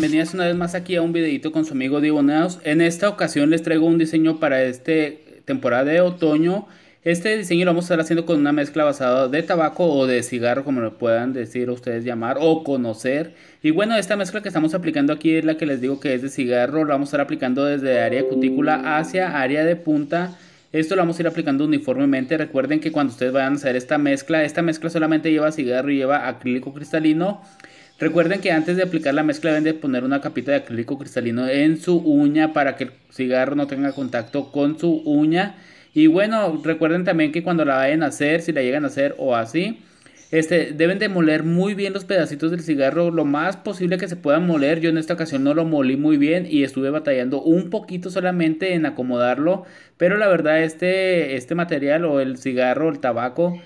bienvenidas una vez más aquí a un videito con su amigo Dibonados En esta ocasión les traigo un diseño para este temporada de otoño. Este diseño lo vamos a estar haciendo con una mezcla basada de tabaco o de cigarro, como lo puedan decir ustedes llamar o conocer. Y bueno, esta mezcla que estamos aplicando aquí es la que les digo que es de cigarro. Lo vamos a estar aplicando desde área de cutícula hacia área de punta. Esto lo vamos a ir aplicando uniformemente. Recuerden que cuando ustedes vayan a hacer esta mezcla, esta mezcla solamente lleva cigarro y lleva acrílico cristalino. Recuerden que antes de aplicar la mezcla deben de poner una capita de acrílico cristalino en su uña para que el cigarro no tenga contacto con su uña. Y bueno, recuerden también que cuando la vayan a hacer, si la llegan a hacer o así, este, deben de moler muy bien los pedacitos del cigarro, lo más posible que se puedan moler. Yo en esta ocasión no lo molí muy bien y estuve batallando un poquito solamente en acomodarlo. Pero la verdad, este, este material o el cigarro, el tabaco,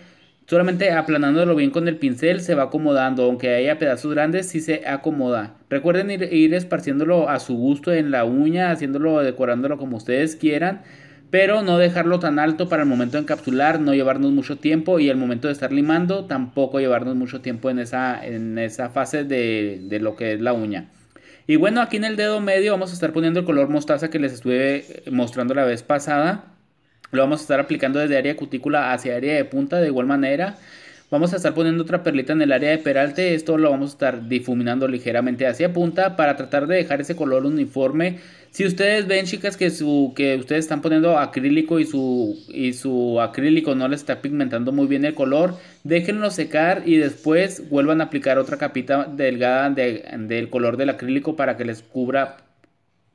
Solamente aplanándolo bien con el pincel se va acomodando, aunque haya pedazos grandes, sí se acomoda. Recuerden ir, ir esparciéndolo a su gusto en la uña, haciéndolo, decorándolo como ustedes quieran pero no dejarlo tan alto para el momento de encapsular, no llevarnos mucho tiempo y el momento de estar limando tampoco llevarnos mucho tiempo en esa, en esa fase de, de, lo que es la uña. Y bueno, aquí en el dedo medio vamos a estar poniendo el color mostaza que les estuve eh, mostrando la vez pasada. Lo vamos a estar aplicando desde área cutícula hacia área de punta de igual manera. Vamos a estar poniendo otra perlita en el área de peralte. Esto lo vamos a estar difuminando ligeramente hacia punta para tratar de dejar ese color uniforme. Si ustedes ven, chicas, que, su, que ustedes están poniendo acrílico y su, y su acrílico no les está pigmentando muy bien el color, déjenlo secar y después vuelvan a aplicar otra capita delgada del color del acrílico para que les cubra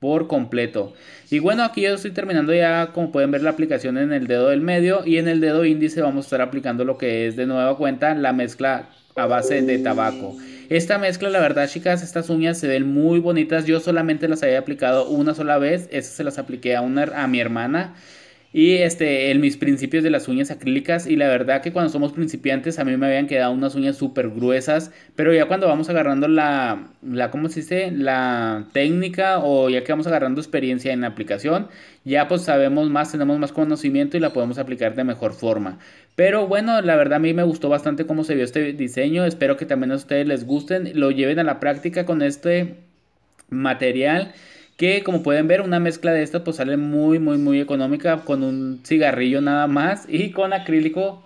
por completo. Y bueno, aquí yo estoy terminando ya, como pueden ver, la aplicación en el dedo del medio y en el dedo índice vamos a estar aplicando lo que es de nueva cuenta la mezcla a base de tabaco. Esta mezcla, la verdad, chicas, estas uñas se ven muy bonitas. Yo solamente las había aplicado una sola vez. Estas se las apliqué a, una, a mi hermana. Y este, en mis principios de las uñas acrílicas. Y la verdad que cuando somos principiantes a mí me habían quedado unas uñas súper gruesas. Pero ya cuando vamos agarrando la, la, ¿cómo se dice? La técnica o ya que vamos agarrando experiencia en la aplicación, ya pues sabemos más, tenemos más conocimiento y la podemos aplicar de mejor forma. Pero bueno, la verdad a mí me gustó bastante cómo se vio este diseño. Espero que también a ustedes les gusten. Lo lleven a la práctica con este material que como pueden ver una mezcla de estas pues sale muy muy muy económica con un cigarrillo nada más y con acrílico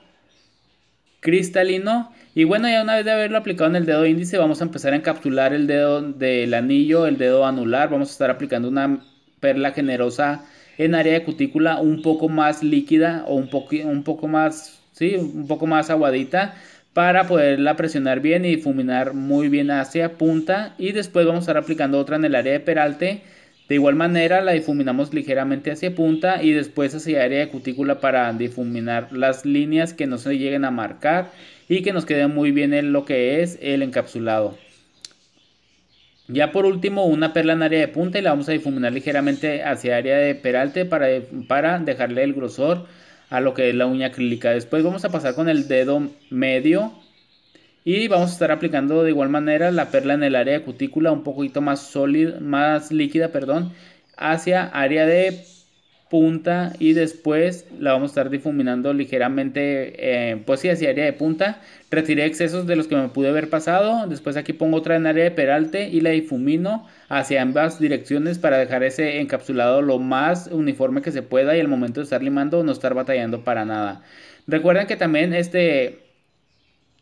cristalino y bueno ya una vez de haberlo aplicado en el dedo índice vamos a empezar a encapsular el dedo del anillo el dedo anular vamos a estar aplicando una perla generosa en área de cutícula un poco más líquida o un, poco, un poco más sí un poco más aguadita para poderla presionar bien y difuminar muy bien hacia punta y después vamos a estar aplicando otra en el área de peralte de igual manera la difuminamos ligeramente hacia punta y después hacia área de cutícula para difuminar las líneas que no se lleguen a marcar y que nos quede muy bien en lo que es el encapsulado. Ya por último una perla en área de punta y la vamos a difuminar ligeramente hacia área de peralte para, para dejarle el grosor a lo que es la uña acrílica. Después vamos a pasar con el dedo medio y vamos a estar aplicando de igual manera la perla en el área de cutícula un poquito más sólida, más líquida, perdón, hacia área de punta y después la vamos a estar difuminando ligeramente, eh, pues sí, hacia área de punta. Retiré excesos de los que me pude haber pasado. Después aquí pongo otra en área de peralte y la difumino hacia ambas direcciones para dejar ese encapsulado lo más uniforme que se pueda y al momento de estar limando no estar batallando para nada. Recuerden que también este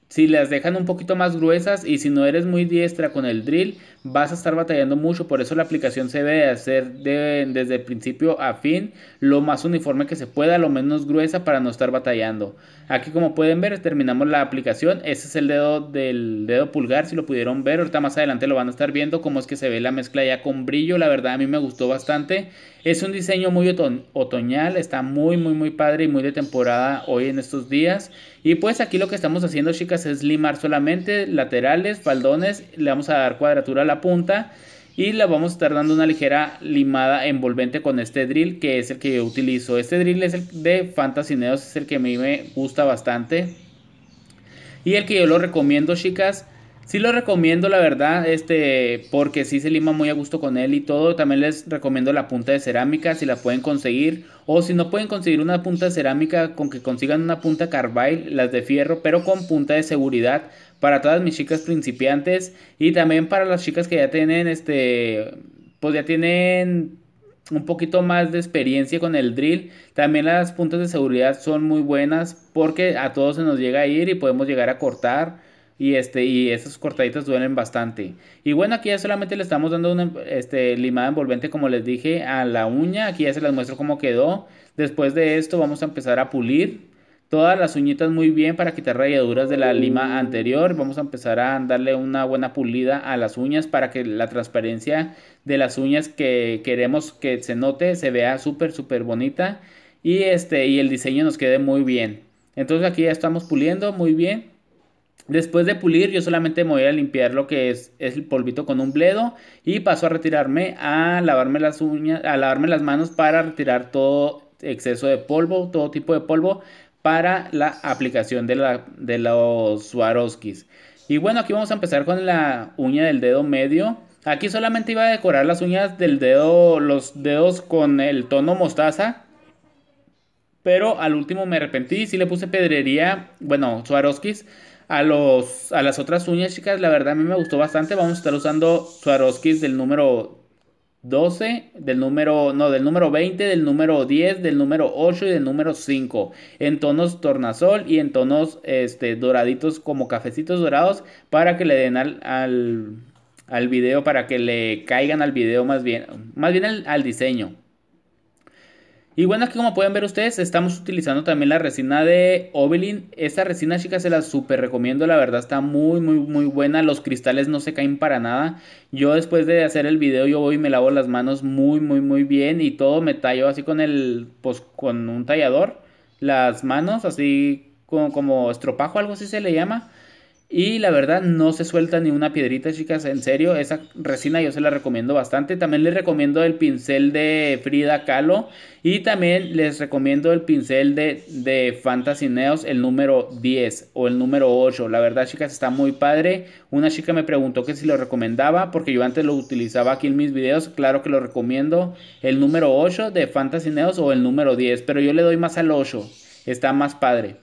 si las dejan un poquito más gruesas y si no eres muy diestra con el drill, vas a estar batallando mucho. Por eso la aplicación se debe hacer desde el principio a fin lo más uniforme que se pueda, lo menos gruesa para no estar batallando. Aquí como pueden ver terminamos la aplicación. Ese es el dedo del dedo pulgar, si lo pudieron ver. Ahorita más adelante lo van a estar viendo cómo es que se ve la mezcla ya con brillo. La verdad a mí me gustó bastante. Es un diseño muy otoñal, está muy muy muy padre y muy de temporada hoy en estos días. Y pues aquí lo que estamos haciendo chicas es limar solamente laterales, faldones, le vamos a dar cuadratura a la punta y la vamos a estar dando una ligera limada envolvente con este drill que es el que yo utilizo. Este drill es el de Fantasineos, es el que a mí me gusta bastante y el que yo lo recomiendo chicas Sí lo recomiendo, la verdad, este, porque sí se lima muy a gusto con él y todo. También les recomiendo la punta de cerámica, si la pueden conseguir. O si no pueden conseguir una punta de cerámica, con que consigan una punta carbide, las de fierro, pero con punta de seguridad para todas mis chicas principiantes. Y también para las chicas que ya tienen, este, pues ya tienen un poquito más de experiencia con el drill. También las puntas de seguridad son muy buenas porque a todos se nos llega a ir y podemos llegar a cortar y, este, y esas cortaditas duelen bastante. Y bueno, aquí ya solamente le estamos dando una este, limada envolvente, como les dije, a la uña. Aquí ya se las muestro cómo quedó. Después de esto vamos a empezar a pulir todas las uñitas muy bien para quitar rayaduras de la lima anterior. Vamos a empezar a darle una buena pulida a las uñas para que la transparencia de las uñas que queremos que se note se vea súper, súper bonita. Y, este, y el diseño nos quede muy bien. Entonces aquí ya estamos puliendo muy bien. Después de pulir, yo solamente me voy a limpiar lo que es, el polvito con un bledo y paso a retirarme a lavarme las uñas, a lavarme las manos para retirar todo exceso de polvo, todo tipo de polvo para la aplicación de, la, de los Swarovskis. Y bueno, aquí vamos a empezar con la uña del dedo medio. Aquí solamente iba a decorar las uñas del dedo, los dedos con el tono mostaza, pero al último me arrepentí, sí le puse pedrería, bueno, Swarovskis a, los, a las otras uñas, chicas. La verdad, a mí me gustó bastante. Vamos a estar usando Swarovskis del número 12, del número, no, del número 20, del número 10, del número 8 y del número 5. En tonos tornasol y en tonos este, doraditos como cafecitos dorados para que le den al, al, video, para que le caigan al video más bien, más bien al diseño. Y bueno, aquí como pueden ver ustedes, estamos utilizando también la resina de Ovilin Esta resina, chicas, se la super recomiendo. La verdad está muy, muy, muy buena. Los cristales no se caen para nada. Yo después de hacer el video, yo voy y me lavo las manos muy, muy, muy bien. Y todo me tallo así con el, pues, con un tallador. Las manos así como, como estropajo, algo así se le llama y la verdad no se suelta ni una piedrita, chicas. En serio, esa resina yo se la recomiendo bastante. También les recomiendo el pincel de Frida Kahlo. Y también les recomiendo el pincel de, de Fantasy Neos, el número 10 o el número 8. La verdad, chicas, está muy padre. Una chica me preguntó que si lo recomendaba, porque yo antes lo utilizaba aquí en mis videos. Claro que lo recomiendo. El número 8 de Fantasy Neos o el número 10. Pero yo le doy más al 8. Está más padre.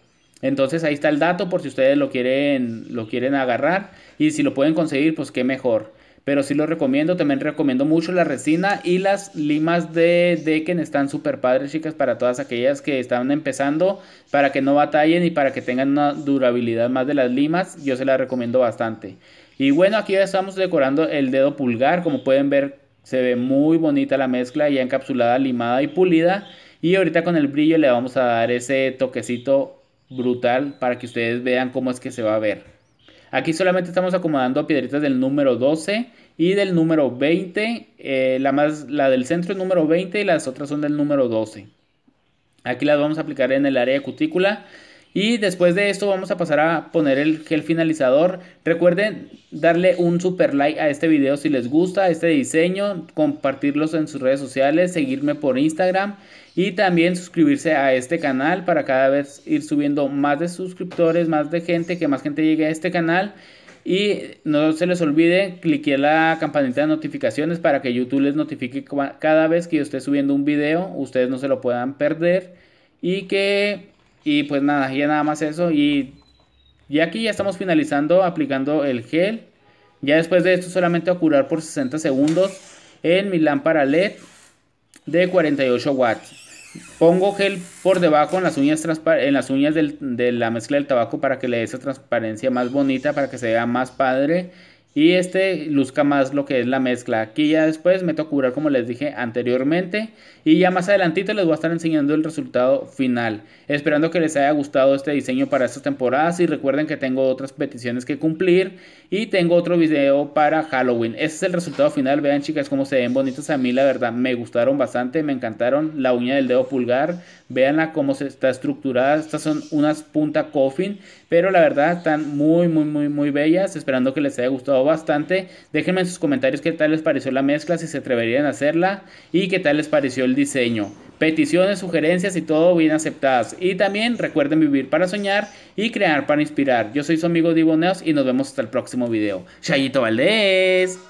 Entonces ahí está el dato por si ustedes lo quieren, lo quieren agarrar y si lo pueden conseguir, pues qué mejor. Pero sí lo recomiendo, también recomiendo mucho la resina y las limas de Deken están súper padres, chicas, para todas aquellas que están empezando, para que no batallen y para que tengan una durabilidad más de las limas, yo se las recomiendo bastante. Y bueno, aquí ya estamos decorando el dedo pulgar, como pueden ver se ve muy bonita la mezcla ya encapsulada, limada y pulida. Y ahorita con el brillo le vamos a dar ese toquecito brutal para que ustedes vean cómo es que se va a ver. Aquí solamente estamos acomodando piedritas del número 12 y del número 20. Eh, la, más, la del centro es número 20 y las otras son del número 12. Aquí las vamos a aplicar en el área de cutícula. Y después de esto vamos a pasar a poner el gel finalizador. Recuerden darle un super like a este video si les gusta este diseño, compartirlos en sus redes sociales, seguirme por Instagram y también suscribirse a este canal para cada vez ir subiendo más de suscriptores, más de gente, que más gente llegue a este canal. Y no se les olvide en la campanita de notificaciones para que YouTube les notifique cada vez que yo esté subiendo un video, ustedes no se lo puedan perder y que y pues nada, ya nada más eso. Y, aquí ya estamos finalizando aplicando el gel. Ya después de esto solamente a curar por 60 segundos en mi lámpara LED de 48 watts. Pongo gel por debajo en las uñas, en las uñas de la mezcla del tabaco para que le dé esa transparencia más bonita, para que se vea más padre y este luzca más lo que es la mezcla. Aquí ya después me a curar como les dije anteriormente y ya más adelantito les voy a estar enseñando el resultado final. Esperando que les haya gustado este diseño para estas temporadas y recuerden que tengo otras peticiones que cumplir y tengo otro video para Halloween. Este es el resultado final, vean chicas cómo se ven bonitas a mí la verdad me gustaron bastante, me encantaron la uña del dedo pulgar, veanla cómo se está estructurada, estas son unas punta coffin pero la verdad están muy, muy, muy, muy bellas. Esperando que les haya gustado bastante. Déjenme en sus comentarios qué tal les pareció la mezcla, si se atreverían a hacerla y qué tal les pareció el diseño. Peticiones, sugerencias y todo bien aceptadas. Y también recuerden vivir para soñar y crear para inspirar. Yo soy su amigo Diboneos y nos vemos hasta el próximo video. Chayito Valdés.